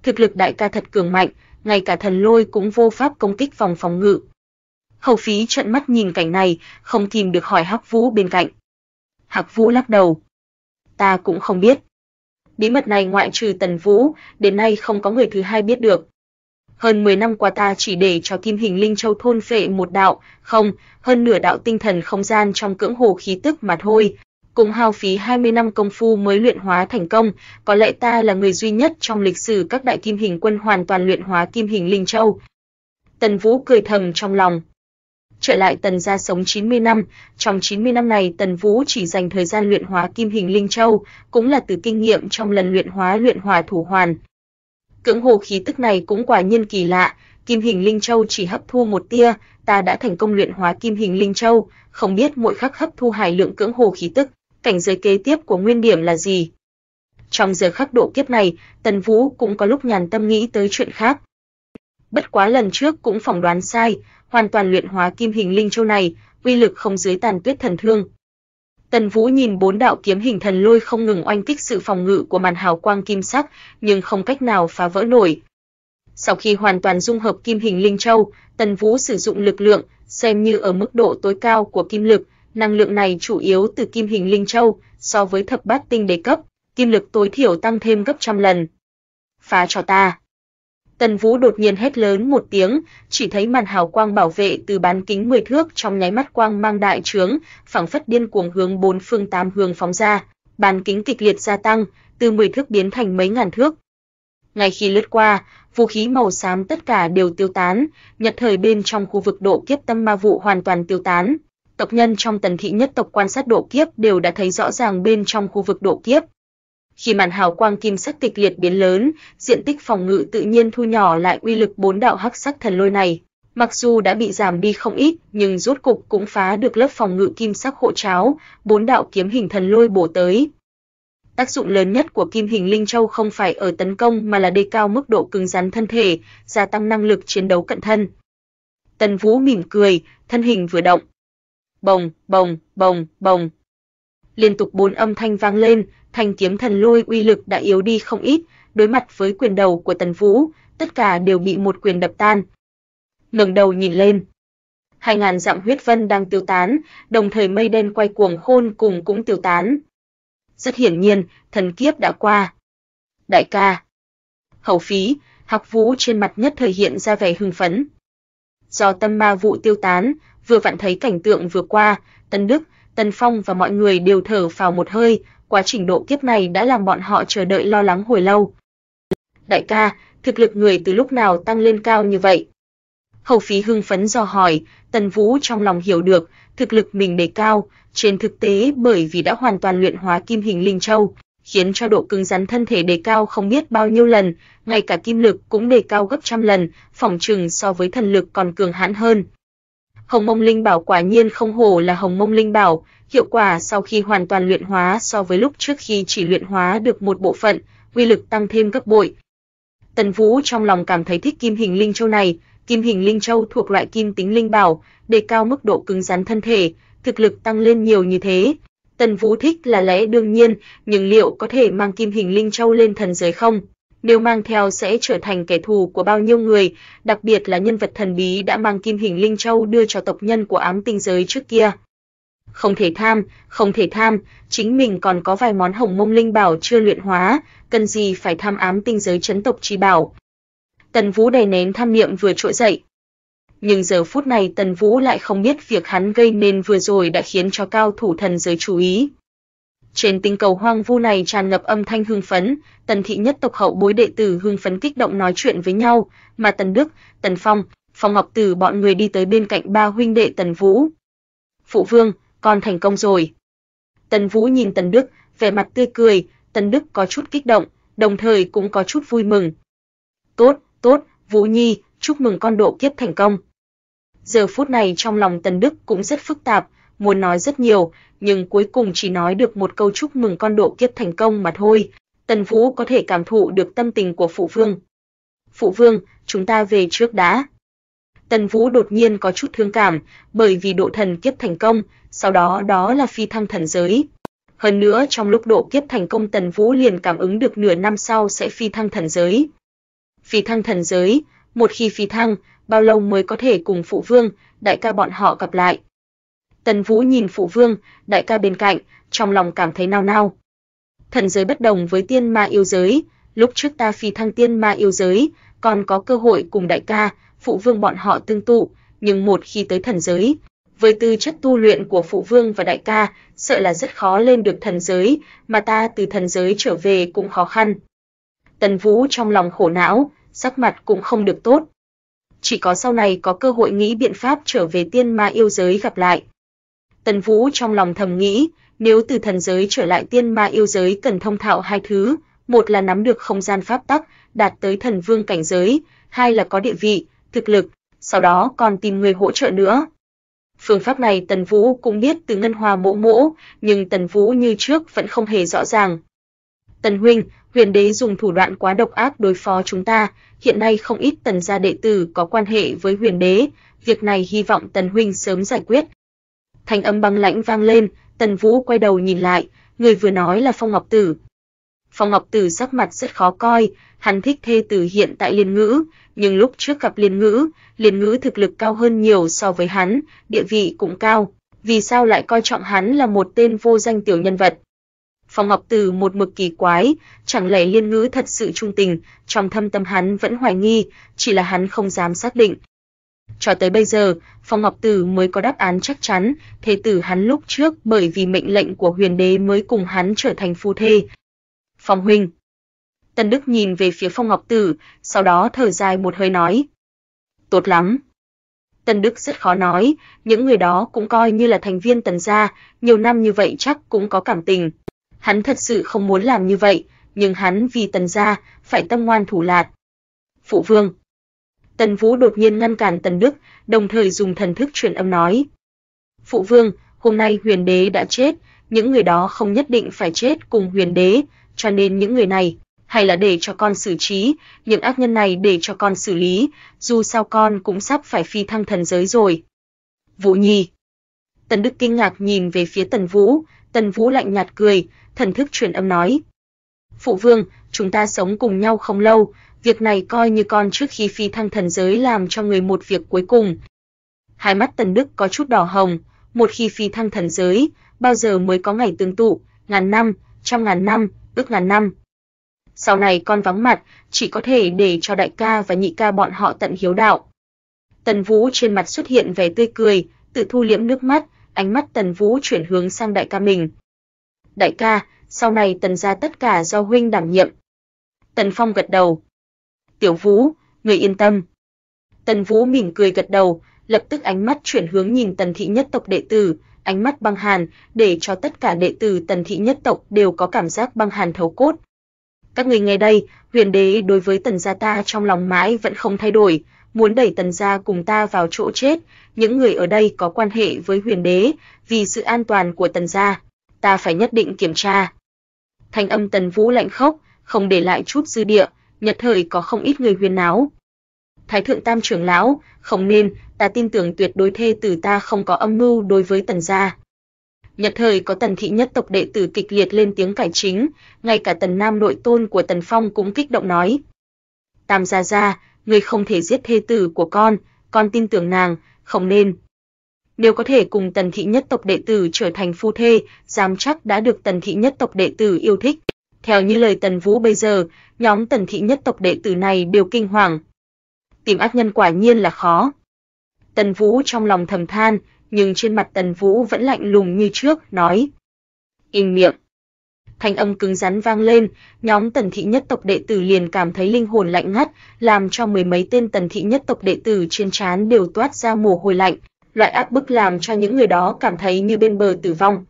Thực lực đại ca thật cường mạnh, ngay cả thần lôi cũng vô pháp công kích vòng phòng ngự, Hầu phí trợn mắt nhìn cảnh này, không kìm được hỏi Hắc Vũ bên cạnh. Hắc Vũ lắc đầu. Ta cũng không biết. Bí mật này ngoại trừ Tần Vũ, đến nay không có người thứ hai biết được. Hơn 10 năm qua ta chỉ để cho Kim Hình Linh Châu thôn phệ một đạo, không, hơn nửa đạo tinh thần không gian trong cưỡng hồ khí tức mà thôi. Cùng hao phí 20 năm công phu mới luyện hóa thành công, có lẽ ta là người duy nhất trong lịch sử các đại kim hình quân hoàn toàn luyện hóa kim hình Linh Châu. Tần Vũ cười thầm trong lòng. Trở lại Tần gia sống 90 năm, trong 90 năm này Tần Vũ chỉ dành thời gian luyện hóa kim hình linh châu, cũng là từ kinh nghiệm trong lần luyện hóa luyện hòa thủ hoàn. Cưỡng hồ khí tức này cũng quả nhiên kỳ lạ, kim hình linh châu chỉ hấp thu một tia, ta đã thành công luyện hóa kim hình linh châu, không biết mỗi khắc hấp thu hải lượng cưỡng hồ khí tức, cảnh giới kế tiếp của nguyên điểm là gì. Trong giờ khắc độ kiếp này, Tần Vũ cũng có lúc nhàn tâm nghĩ tới chuyện khác, bất quá lần trước cũng phỏng đoán sai, hoàn toàn luyện hóa kim hình linh châu này, uy lực không dưới tàn tuyết thần thương. Tần Vũ nhìn bốn đạo kiếm hình thần lôi không ngừng oanh kích sự phòng ngự của màn hào quang kim sắc, nhưng không cách nào phá vỡ nổi. Sau khi hoàn toàn dung hợp kim hình linh châu, Tần Vũ sử dụng lực lượng xem như ở mức độ tối cao của kim lực, năng lượng này chủ yếu từ kim hình linh châu, so với thập bát tinh đế cấp, kim lực tối thiểu tăng thêm gấp trăm lần. Phá cho ta! Tần Vũ đột nhiên hét lớn một tiếng, chỉ thấy màn hào quang bảo vệ từ bán kính 10 thước trong nháy mắt quang mang đại trướng, phảng phất điên cuồng hướng bốn phương tám hướng phóng ra, bán kính kịch liệt gia tăng, từ 10 thước biến thành mấy ngàn thước. Ngay khi lướt qua, vũ khí màu xám tất cả đều tiêu tán, nhật thời bên trong khu vực độ kiếp tâm ma vụ hoàn toàn tiêu tán. Tộc nhân trong tần thị nhất tộc quan sát độ kiếp đều đã thấy rõ ràng bên trong khu vực độ kiếp, khi màn hào quang kim sắc kịch liệt biến lớn, diện tích phòng ngự tự nhiên thu nhỏ lại uy lực bốn đạo hắc sắc thần lôi này. Mặc dù đã bị giảm đi không ít, nhưng rốt cục cũng phá được lớp phòng ngự kim sắc hộ cháo, bốn đạo kiếm hình thần lôi bổ tới. Tác dụng lớn nhất của kim hình linh châu không phải ở tấn công mà là đề cao mức độ cứng rắn thân thể, gia tăng năng lực chiến đấu cận thân. Tần Vũ mỉm cười, thân hình vừa động. Bồng, bồng, bồng, bồng, liên tục bốn âm thanh vang lên, thanh kiếm thần lôi uy lực đã yếu đi không ít, đối mặt với quyền đầu của Tần Vũ, tất cả đều bị một quyền đập tan. Ngẩng đầu nhìn lên, hai ngàn dặm huyết vân đang tiêu tán, đồng thời mây đen quay cuồng khôn cùng cũng tiêu tán. Rất hiển nhiên, thần kiếp đã qua. Đại ca. Hầu phí, học vũ trên mặt nhất thời hiện ra vẻ hưng phấn. Do tâm ma vụ tiêu tán, vừa vặn thấy cảnh tượng vừa qua, Tân Đức, Tần Phong và mọi người đều thở phào một hơi, quá trình độ kiếp này đã làm bọn họ chờ đợi lo lắng hồi lâu. Đại ca, thực lực người từ lúc nào tăng lên cao như vậy? Hầu phí hưng phấn do hỏi, Tần Vũ trong lòng hiểu được, thực lực mình đề cao, trên thực tế bởi vì đã hoàn toàn luyện hóa kim hình linh châu, khiến cho độ cứng rắn thân thể đề cao không biết bao nhiêu lần, ngay cả kim lực cũng đề cao gấp trăm lần, phòng trừng so với thần lực còn cường hãn hơn. Hồng Mông Linh Bảo quả nhiên không hổ là Hồng Mông Linh Bảo, hiệu quả sau khi hoàn toàn luyện hóa so với lúc trước khi chỉ luyện hóa được một bộ phận, uy lực tăng thêm gấp bội. Tần Vũ trong lòng cảm thấy thích kim hình linh châu này, kim hình linh châu thuộc loại kim tính linh bảo, đề cao mức độ cứng rắn thân thể, thực lực tăng lên nhiều như thế. Tần Vũ thích là lẽ đương nhiên, nhưng liệu có thể mang kim hình linh châu lên thần giới không? đều mang theo sẽ trở thành kẻ thù của bao nhiêu người, đặc biệt là nhân vật thần bí đã mang kim hình linh châu đưa cho tộc nhân của ám tinh giới trước kia. Không thể tham, không thể tham, chính mình còn có vài món hồng mông linh bảo chưa luyện hóa, cần gì phải tham ám tinh giới chấn tộc chi bảo. Tần Vũ đầy nén tham niệm vừa trỗi dậy. Nhưng giờ phút này Tần Vũ lại không biết việc hắn gây nên vừa rồi đã khiến cho cao thủ thần giới chú ý. Trên tinh cầu hoang vu này tràn ngập âm thanh hưng phấn, Tần thị nhất tộc hậu bối đệ tử hưng phấn kích động nói chuyện với nhau, mà Tần Đức, Tần Phong, Phong Ngọc Tử bọn người đi tới bên cạnh ba huynh đệ Tần Vũ. "Phụ vương, con thành công rồi." Tần Vũ nhìn Tần Đức, vẻ mặt tươi cười, Tần Đức có chút kích động, đồng thời cũng có chút vui mừng. "Tốt, tốt, Vũ Nhi, chúc mừng con độ kiếp thành công." Giờ phút này trong lòng Tần Đức cũng rất phức tạp, muốn nói rất nhiều, nhưng cuối cùng chỉ nói được một câu chúc mừng con độ kiếp thành công mà thôi. Tần Vũ có thể cảm thụ được tâm tình của phụ vương. Phụ vương, chúng ta về trước đã. Tần Vũ đột nhiên có chút thương cảm, bởi vì độ thần kiếp thành công, sau đó đó là phi thăng thần giới. Hơn nữa trong lúc độ kiếp thành công Tần Vũ liền cảm ứng được nửa năm sau sẽ phi thăng thần giới. Phi thăng thần giới, một khi phi thăng, bao lâu mới có thể cùng phụ vương, đại ca bọn họ gặp lại? Tần Vũ nhìn phụ vương, đại ca bên cạnh, trong lòng cảm thấy nao nao. Thần giới bất đồng với tiên ma yêu giới, lúc trước ta phi thăng tiên ma yêu giới, còn có cơ hội cùng đại ca, phụ vương bọn họ tương tụ, nhưng một khi tới thần giới, với tư chất tu luyện của phụ vương và đại ca, sợ là rất khó lên được thần giới, mà ta từ thần giới trở về cũng khó khăn. Tần Vũ trong lòng khổ não, sắc mặt cũng không được tốt. Chỉ có sau này có cơ hội nghĩ biện pháp trở về tiên ma yêu giới gặp lại, Tần Vũ trong lòng thầm nghĩ, nếu từ thần giới trở lại tiên ma yêu giới cần thông thạo hai thứ, một là nắm được không gian pháp tắc, đạt tới thần vương cảnh giới, hai là có địa vị, thực lực, sau đó còn tìm người hỗ trợ nữa. Phương pháp này Tần Vũ cũng biết từ Ngân Hòa mỗ mỗ, nhưng Tần Vũ như trước vẫn không hề rõ ràng. Tần huynh, huyền đế dùng thủ đoạn quá độc ác đối phó chúng ta, hiện nay không ít tần gia đệ tử có quan hệ với huyền đế, việc này hy vọng Tần huynh sớm giải quyết, thanh âm băng lãnh vang lên, Tần Vũ quay đầu nhìn lại, người vừa nói là Phong Ngọc Tử. Phong Ngọc Tử sắc mặt rất khó coi, hắn thích thê tử hiện tại Liên Ngữ, nhưng lúc trước gặp Liên Ngữ, Liên Ngữ thực lực cao hơn nhiều so với hắn, địa vị cũng cao, vì sao lại coi trọng hắn là một tên vô danh tiểu nhân vật? Phong Ngọc Tử một mực kỳ quái, chẳng lẽ Liên Ngữ thật sự trung tình, trong thâm tâm hắn vẫn hoài nghi, chỉ là hắn không dám xác định, cho tới bây giờ, Phong Ngọc Tử mới có đáp án chắc chắn, thế tử hắn lúc trước bởi vì mệnh lệnh của huyền đế mới cùng hắn trở thành phu thê. Phong huynh. tần Đức nhìn về phía Phong Ngọc Tử, sau đó thở dài một hơi nói. Tốt lắm. tần Đức rất khó nói, những người đó cũng coi như là thành viên Tần gia, nhiều năm như vậy chắc cũng có cảm tình. Hắn thật sự không muốn làm như vậy, nhưng hắn vì Tần gia phải tâm ngoan thủ lạt. Phụ vương Tần Vũ đột nhiên ngăn cản Tần Đức, đồng thời dùng thần thức truyền âm nói: "Phụ vương, hôm nay Huyền đế đã chết, những người đó không nhất định phải chết cùng Huyền đế, cho nên những người này hay là để cho con xử trí, những ác nhân này để cho con xử lý, dù sao con cũng sắp phải phi thăng thần giới rồi." Vũ Nhi Tần Đức kinh ngạc nhìn về phía Tần Vũ, Tần Vũ lạnh nhạt cười, thần thức truyền âm nói: "Phụ vương, chúng ta sống cùng nhau không lâu, Việc này coi như con trước khi phi thăng thần giới làm cho người một việc cuối cùng. Hai mắt Tần Đức có chút đỏ hồng, một khi phi thăng thần giới, bao giờ mới có ngày tương tụ, ngàn năm, trăm ngàn năm, ước ngàn năm. Sau này con vắng mặt, chỉ có thể để cho đại ca và nhị ca bọn họ tận hiếu đạo. Tần Vũ trên mặt xuất hiện vẻ tươi cười, tự thu liễm nước mắt, ánh mắt Tần Vũ chuyển hướng sang đại ca mình. Đại ca, sau này Tần gia tất cả do huynh đảm nhiệm. Tần Phong gật đầu, Tiểu Vũ, người yên tâm. Tần Vũ mỉm cười gật đầu, lập tức ánh mắt chuyển hướng nhìn Tần thị nhất tộc đệ tử, ánh mắt băng hàn, để cho tất cả đệ tử Tần thị nhất tộc đều có cảm giác băng hàn thấu cốt. Các ngươi nghe đây, Huyền đế đối với Tần gia ta trong lòng mãi vẫn không thay đổi, muốn đẩy Tần gia cùng ta vào chỗ chết, những người ở đây có quan hệ với Huyền đế, vì sự an toàn của Tần gia, ta phải nhất định kiểm tra. Thanh âm Tần Vũ lạnh khốc, không để lại chút dư địa, nhật thời có không ít người huyên náo. Thái thượng tam trưởng lão, không nên, ta tin tưởng tuyệt đối thê tử ta không có âm mưu đối với tần gia. Nhật thời có tần thị nhất tộc đệ tử kịch liệt lên tiếng cải chính, ngay cả tần nam nội tôn của tần phong cũng kích động nói. Tam gia gia, người không thể giết thê tử của con, con tin tưởng nàng, không nên. Nếu có thể cùng tần thị nhất tộc đệ tử trở thành phu thê, giám chắc đã được tần thị nhất tộc đệ tử yêu thích. Theo như lời Tần Vũ bây giờ, nhóm Tần thị nhất tộc đệ tử này đều kinh hoàng. Tìm ác nhân quả nhiên là khó. Tần Vũ trong lòng thầm than, nhưng trên mặt Tần Vũ vẫn lạnh lùng như trước, nói: "Im miệng." Thanh âm cứng rắn vang lên, nhóm Tần thị nhất tộc đệ tử liền cảm thấy linh hồn lạnh ngắt, làm cho mười mấy tên Tần thị nhất tộc đệ tử trên trán đều toát ra mồ hôi lạnh, loại áp bức làm cho những người đó cảm thấy như bên bờ tử vong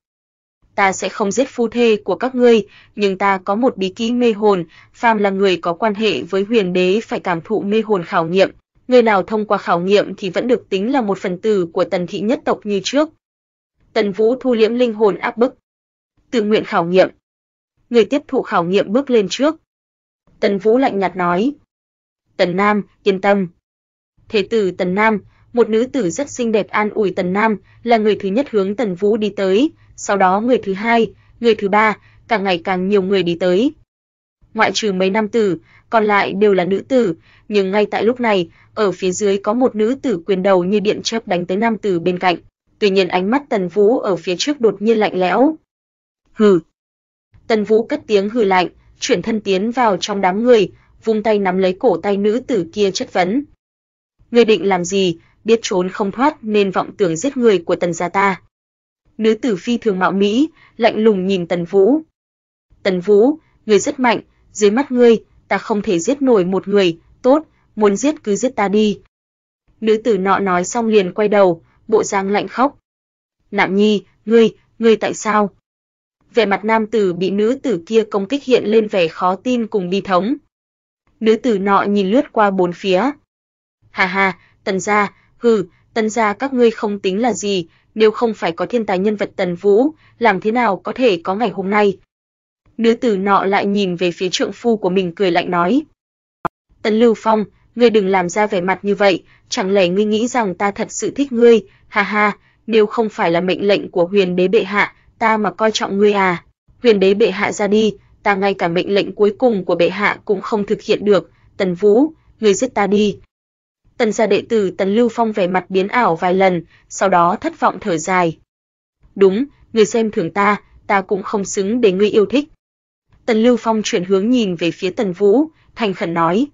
ta sẽ không giết phu thê của các ngươi, nhưng ta có một bí kỹ mê hồn, phàm là người có quan hệ với huyền đế phải cảm thụ mê hồn khảo nghiệm, người nào thông qua khảo nghiệm thì vẫn được tính là một phần tử của Tần thị nhất tộc như trước. Tần Vũ thu liễm linh hồn áp bức. Tự nguyện khảo nghiệm. Người tiếp thụ khảo nghiệm bước lên trước. Tần Vũ lạnh nhạt nói. Tần Nam, yên tâm. Thế tử Tần Nam, một nữ tử rất xinh đẹp an ủi Tần Nam, là người thứ nhất hướng Tần Vũ đi tới, sau đó người thứ hai, người thứ ba, càng ngày càng nhiều người đi tới. Ngoại trừ mấy nam tử, còn lại đều là nữ tử, nhưng ngay tại lúc này, ở phía dưới có một nữ tử quyền đầu như điện chớp đánh tới nam tử bên cạnh. Tuy nhiên ánh mắt Tần Vũ ở phía trước đột nhiên lạnh lẽo. Hừ. Tần Vũ cất tiếng hừ lạnh, chuyển thân tiến vào trong đám người, vung tay nắm lấy cổ tay nữ tử kia chất vấn. Ngươi định làm gì, biết trốn không thoát nên vọng tưởng giết người của Tần gia ta. Nữ tử phi thường mạo mỹ, lạnh lùng nhìn Tần Vũ. Tần Vũ, người rất mạnh, dưới mắt ngươi, ta không thể giết nổi một người, tốt, muốn giết cứ giết ta đi. Nữ tử nọ nói xong liền quay đầu, bộ dáng lạnh khóc. Nạm nhi, ngươi, ngươi tại sao? Vẻ mặt nam tử bị nữ tử kia công kích hiện lên vẻ khó tin cùng bi thống. Nữ tử nọ nhìn lướt qua bốn phía. ha ha tần gia, hừ, tần gia các ngươi không tính là gì, nếu không phải có thiên tài nhân vật Tần Vũ, làm thế nào có thể có ngày hôm nay. Đứa tử nọ lại nhìn về phía trượng phu của mình cười lạnh nói. Tần Lưu Phong, ngươi đừng làm ra vẻ mặt như vậy, chẳng lẽ ngươi nghĩ rằng ta thật sự thích ngươi, ha ha, nếu không phải là mệnh lệnh của huyền đế bệ hạ, ta mà coi trọng ngươi à. Huyền đế bệ hạ ra đi, ta ngay cả mệnh lệnh cuối cùng của bệ hạ cũng không thực hiện được, Tần Vũ, ngươi giết ta đi, Tần gia đệ tử Tần Lưu Phong vẻ mặt biến ảo vài lần, sau đó thất vọng thở dài. Đúng, người xem thường ta, ta cũng không xứng để ngươi yêu thích. Tần Lưu Phong chuyển hướng nhìn về phía Tần Vũ, thành khẩn nói: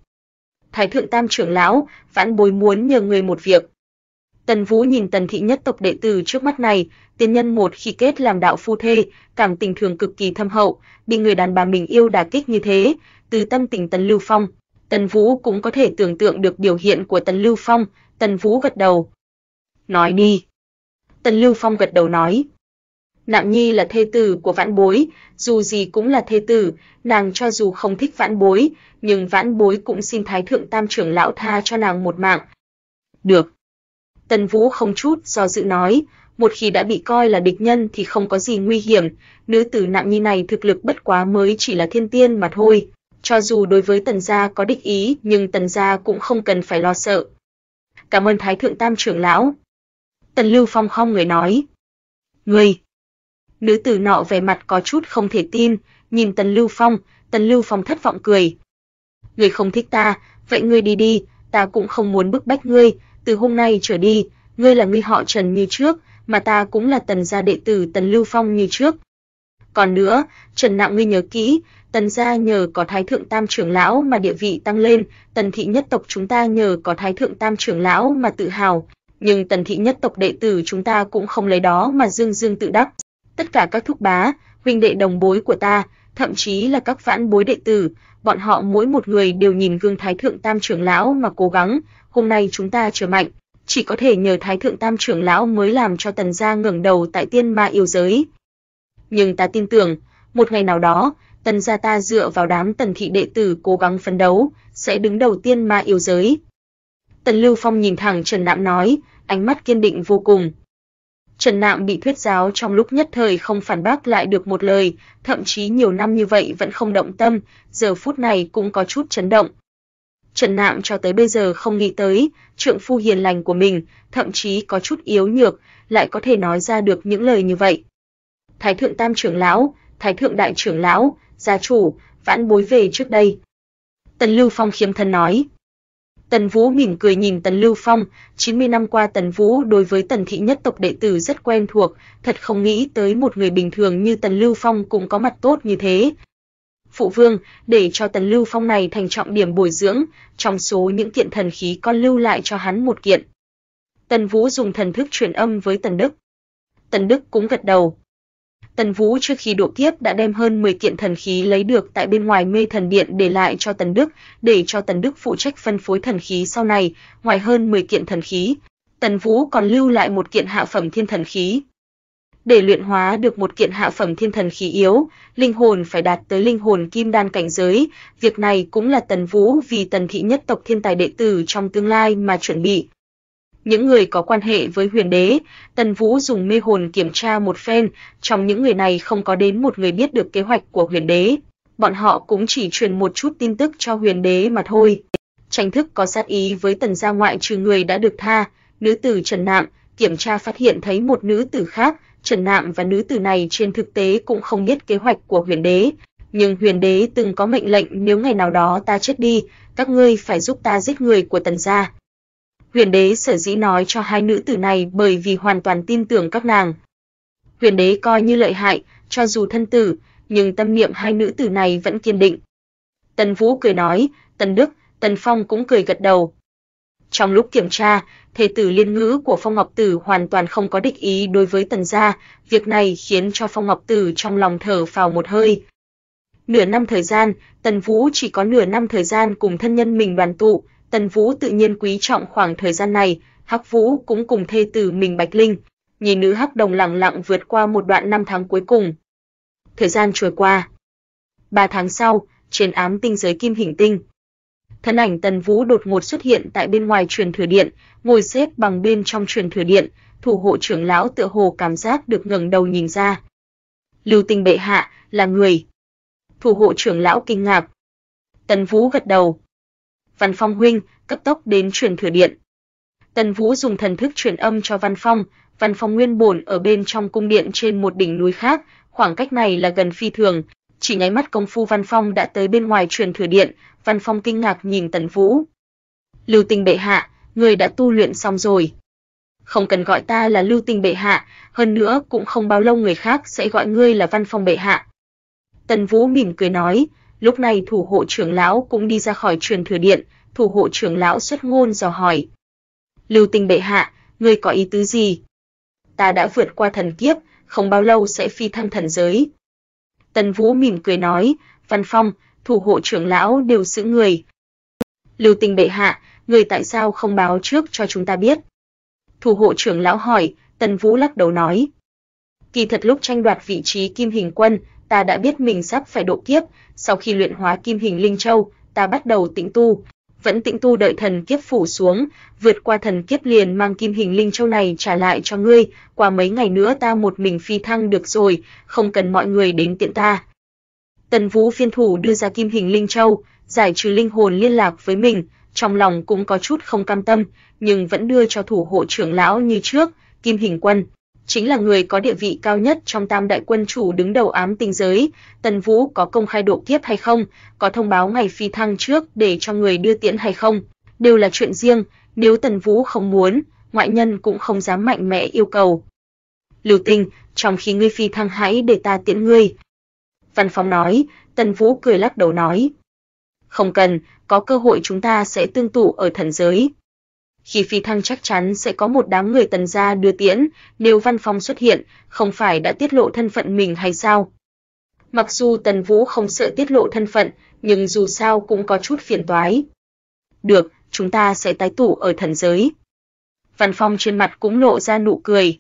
"Thái thượng tam trưởng lão, vãn bối muốn nhờ người một việc." Tần Vũ nhìn Tần thị nhất tộc đệ tử trước mắt này, tiên nhân một khi kết làm đạo phu thê, cảm tình thường cực kỳ thâm hậu, bị người đàn bà mình yêu đả kích như thế, từ tâm tình Tần Lưu Phong, Tần Vũ cũng có thể tưởng tượng được biểu hiện của Tần Lưu Phong, Tần Vũ gật đầu. Nói đi. Tần Lưu Phong gật đầu nói. Nạm Nhi là thê tử của Vãn Bối, dù gì cũng là thê tử, nàng cho dù không thích Vãn Bối, nhưng Vãn Bối cũng xin Thái thượng Tam trưởng lão tha cho nàng một mạng. Được. Tần Vũ không chút do dự nói, một khi đã bị coi là địch nhân thì không có gì nguy hiểm, nữ tử Nạm Nhi này thực lực bất quá mới chỉ là thiên tiên mà thôi cho dù đối với Tần gia có địch ý, nhưng Tần gia cũng không cần phải lo sợ. Cảm ơn Thái thượng tam trưởng lão. Tần Lưu Phong không người nói. Ngươi. Nữ tử nọ vẻ mặt có chút không thể tin, nhìn Tần Lưu Phong, Tần Lưu Phong thất vọng cười. Ngươi không thích ta, vậy ngươi đi đi, ta cũng không muốn bức bách ngươi, từ hôm nay trở đi, ngươi là ngươi họ Trần như trước, mà ta cũng là Tần gia đệ tử Tần Lưu Phong như trước, còn nữa, Trần Nạo Ngươi nhớ kỹ, Tần gia nhờ có Thái thượng tam trưởng lão mà địa vị tăng lên, Tần thị nhất tộc chúng ta nhờ có Thái thượng tam trưởng lão mà tự hào, nhưng Tần thị nhất tộc đệ tử chúng ta cũng không lấy đó mà dương dương tự đắc. Tất cả các thúc bá, huynh đệ đồng bối của ta, thậm chí là các vãn bối đệ tử, bọn họ mỗi một người đều nhìn gương Thái thượng tam trưởng lão mà cố gắng, hôm nay chúng ta trở mạnh, chỉ có thể nhờ Thái thượng tam trưởng lão mới làm cho Tần gia ngẩng đầu tại tiên ma yêu giới nhưng ta tin tưởng, một ngày nào đó, tần gia ta dựa vào đám tần thị đệ tử cố gắng phấn đấu, sẽ đứng đầu tiên ma yêu giới. Tần Lưu Phong nhìn thẳng Trần Nạm nói, ánh mắt kiên định vô cùng. Trần Nạm bị thuyết giáo trong lúc nhất thời không phản bác lại được một lời, thậm chí nhiều năm như vậy vẫn không động tâm, giờ phút này cũng có chút chấn động. Trần Nạm cho tới bây giờ không nghĩ tới, trượng phu hiền lành của mình, thậm chí có chút yếu nhược, lại có thể nói ra được những lời như vậy. Thái thượng tam trưởng lão, Thái thượng đại trưởng lão, gia chủ, vãn bối về trước đây. Tần Lưu Phong khiêm thân nói. Tần Vũ mỉm cười nhìn Tần Lưu Phong, 90 năm qua Tần Vũ đối với Tần thị nhất tộc đệ tử rất quen thuộc, thật không nghĩ tới một người bình thường như Tần Lưu Phong cũng có mặt tốt như thế. Phụ vương, để cho Tần Lưu Phong này thành trọng điểm bồi dưỡng, trong số những kiện thần khí con lưu lại cho hắn một kiện. Tần Vũ dùng thần thức truyền âm với Tần Đức. Tần Đức cũng gật đầu, Tần Vũ trước khi độ kiếp đã đem hơn 10 kiện thần khí lấy được tại bên ngoài Mê Thần Điện để lại cho Tần Đức, để cho Tần Đức phụ trách phân phối thần khí sau này, ngoài hơn 10 kiện thần khí, Tần Vũ còn lưu lại một kiện hạ phẩm thiên thần khí. Để luyện hóa được một kiện hạ phẩm thiên thần khí yếu, linh hồn phải đạt tới linh hồn kim đan cảnh giới, việc này cũng là Tần Vũ vì Tần thị nhất tộc thiên tài đệ tử trong tương lai mà chuẩn bị những người có quan hệ với huyền đế, Tần Vũ dùng mê hồn kiểm tra một phen, trong những người này không có đến một người biết được kế hoạch của huyền đế. Bọn họ cũng chỉ truyền một chút tin tức cho huyền đế mà thôi. Tranh thức có sát ý với tần gia ngoại trừ người đã được tha, nữ tử Trần Nạm, kiểm tra phát hiện thấy một nữ tử khác, Trần Nạm và nữ tử này trên thực tế cũng không biết kế hoạch của huyền đế. Nhưng huyền đế từng có mệnh lệnh nếu ngày nào đó ta chết đi, các ngươi phải giúp ta giết người của tần gia Huyền đế sở dĩ nói cho hai nữ tử này bởi vì hoàn toàn tin tưởng các nàng. Huyền đế coi như lợi hại, cho dù thân tử, nhưng tâm niệm hai nữ tử này vẫn kiên định. Tần Vũ cười nói, Tần Đức, Tần Phong cũng cười gật đầu. Trong lúc kiểm tra, thể tử liên ngữ của Phong Ngọc Tử hoàn toàn không có địch ý đối với Tần gia, việc này khiến cho Phong Ngọc Tử trong lòng thở phào một hơi. Nửa năm thời gian, Tần Vũ chỉ có nửa năm thời gian cùng thân nhân mình đoàn tụ, Tần Vũ tự nhiên quý trọng khoảng thời gian này, Hắc Vũ cũng cùng thê tử mình Bạch Linh, nhìn nữ Hắc Đồng lặng lặng vượt qua một đoạn năm tháng cuối cùng. Thời gian trôi qua. ba tháng sau, trên ám tinh giới kim hình tinh. Thân ảnh Tần Vũ đột ngột xuất hiện tại bên ngoài truyền thừa điện, ngồi xếp bằng bên trong truyền thừa điện, thủ hộ trưởng lão tựa hồ cảm giác được ngẩng đầu nhìn ra. Lưu Tinh bệ hạ là người. Thủ hộ trưởng lão kinh ngạc. Tần Vũ gật đầu, Văn Phong huynh, cấp tốc đến truyền thừa điện. Tần Vũ dùng thần thức truyền âm cho Văn Phong, Văn Phong nguyên bổn ở bên trong cung điện trên một đỉnh núi khác, khoảng cách này là gần phi thường, chỉ nháy mắt công phu Văn Phong đã tới bên ngoài truyền thừa điện, Văn Phong kinh ngạc nhìn Tần Vũ. Lưu Tinh bệ hạ, người đã tu luyện xong rồi. Không cần gọi ta là Lưu Tinh bệ hạ, hơn nữa cũng không bao lâu người khác sẽ gọi ngươi là Văn Phong bệ hạ. Tần Vũ mỉm cười nói, Lúc này thủ hộ trưởng lão cũng đi ra khỏi truyền thừa điện, thủ hộ trưởng lão xuất ngôn dò hỏi. Lưu Tinh bệ hạ, ngươi có ý tứ gì? Ta đã vượt qua thần kiếp, không bao lâu sẽ phi thăng thần giới. Tần Vũ mỉm cười nói, Văn Phong, thủ hộ trưởng lão đều giữ người. Lưu Tinh bệ hạ, người tại sao không báo trước cho chúng ta biết? Thủ hộ trưởng lão hỏi, Tần Vũ lắc đầu nói. Kỳ thật lúc tranh đoạt vị trí kim hình quân, ta đã biết mình sắp phải độ kiếp, sau khi luyện hóa kim hình linh châu, ta bắt đầu tĩnh tu. Vẫn tĩnh tu đợi thần kiếp phủ xuống, vượt qua thần kiếp liền mang kim hình linh châu này trả lại cho ngươi, qua mấy ngày nữa ta một mình phi thăng được rồi, không cần mọi người đến tiện ta. Tần Vũ phiên thủ đưa ra kim hình linh châu, giải trừ linh hồn liên lạc với mình, trong lòng cũng có chút không cam tâm, nhưng vẫn đưa cho thủ hộ trưởng lão như trước, kim hình quân chính là người có địa vị cao nhất trong tam đại quân chủ đứng đầu ám tinh giới, Tần Vũ có công khai độ kiếp hay không, có thông báo ngày phi thăng trước để cho người đưa tiễn hay không, đều là chuyện riêng, nếu Tần Vũ không muốn, ngoại nhân cũng không dám mạnh mẽ yêu cầu. Lưu Tinh, trong khi ngươi phi thăng hãy để ta tiễn ngươi. Văn Phong nói, Tần Vũ cười lắc đầu nói. Không cần, có cơ hội chúng ta sẽ tương tụ ở thần giới. Khi phi thăng chắc chắn sẽ có một đám người tần gia đưa tiễn, nếu Văn Phong xuất hiện, không phải đã tiết lộ thân phận mình hay sao? Mặc dù Tần Vũ không sợ tiết lộ thân phận, nhưng dù sao cũng có chút phiền toái. Được, chúng ta sẽ tái tụ ở thần giới. Văn Phong trên mặt cũng lộ ra nụ cười.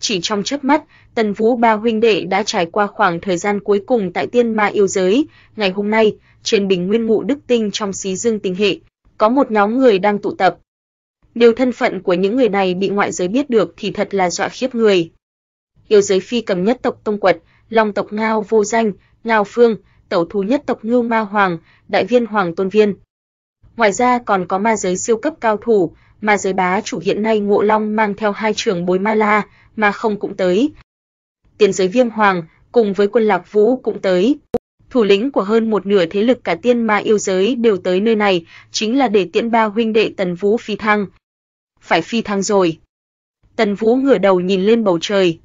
Chỉ trong chớp mắt, Tần Vũ ba huynh đệ đã trải qua khoảng thời gian cuối cùng tại Tiên Ma yêu giới, ngày hôm nay, trên bình nguyên ngũ đức tinh trong xí dương tinh hệ, có một nhóm người đang tụ tập điều thân phận của những người này bị ngoại giới biết được thì thật là dọa khiếp người. Yêu giới phi cầm nhất tộc Tông Quật, Long tộc Ngao Vô Danh, Ngao Phương, Tẩu thú nhất tộc Ngưu Ma Hoàng, Đại viên Hoàng Tôn Viên. Ngoài ra còn có ma giới siêu cấp cao thủ, ma giới bá chủ hiện nay Ngộ Long mang theo hai trường bối Ma La, mà không cũng tới. Tiền giới Viêm Hoàng cùng với quân Lạc Vũ cũng tới. Thủ lĩnh của hơn một nửa thế lực cả tiên ma yêu giới đều tới nơi này, chính là để tiễn ba huynh đệ Tần Vũ phi thăng phải phi thăng rồi. Tần Vũ ngửa đầu nhìn lên bầu trời.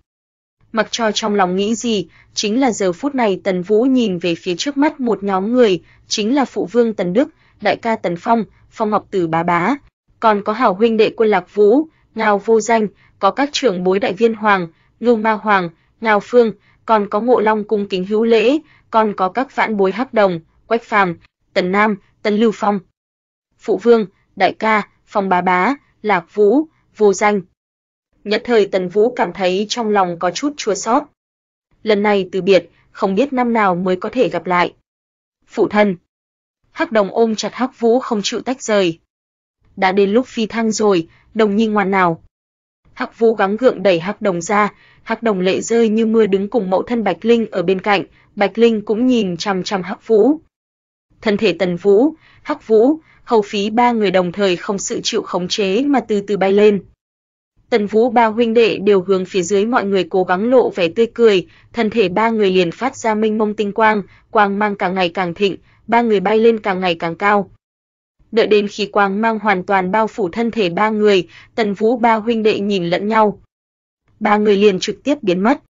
Mặc cho trong lòng nghĩ gì, chính là giờ phút này Tần Vũ nhìn về phía trước mắt một nhóm người, chính là phụ vương Tần Đức, đại ca Tần Phong, Phong Ngọc Tử bá bá, còn có hảo huynh đệ quân Lạc Vũ, Ngao Vô Danh, có các trưởng bối đại viên hoàng, Ngưu Ma Hoàng, Ngao Phương, còn có Ngộ Long cung kính hữu lễ, còn có các vãn bối hắc đồng, Quách Phàm, Tần Nam, Tần Lưu Phong. Phụ vương, đại ca, Phong bá bá, Lạc Vũ, vô danh. Nhất thời Tần Vũ cảm thấy trong lòng có chút chua xót. Lần này từ biệt, không biết năm nào mới có thể gặp lại. Phụ thân. Hắc Đồng ôm chặt Hắc Vũ không chịu tách rời. Đã đến lúc phi thăng rồi, Đồng Nhi ngoan nào. Hắc Vũ gắng gượng đẩy Hắc Đồng ra, Hắc Đồng lệ rơi như mưa đứng cùng mẫu thân Bạch Linh ở bên cạnh, Bạch Linh cũng nhìn chằm chằm Hắc Vũ. Thân thể Tần Vũ, Hắc Vũ, hầu phí ba người đồng thời không sự chịu khống chế mà từ từ bay lên. Tần Vũ ba huynh đệ đều hướng phía dưới mọi người cố gắng lộ vẻ tươi cười, thân thể ba người liền phát ra minh mông tinh quang, quang mang càng ngày càng thịnh, ba người bay lên càng ngày càng cao. Đợi đến khi quang mang hoàn toàn bao phủ thân thể ba người, Tần Vũ ba huynh đệ nhìn lẫn nhau. Ba người liền trực tiếp biến mất.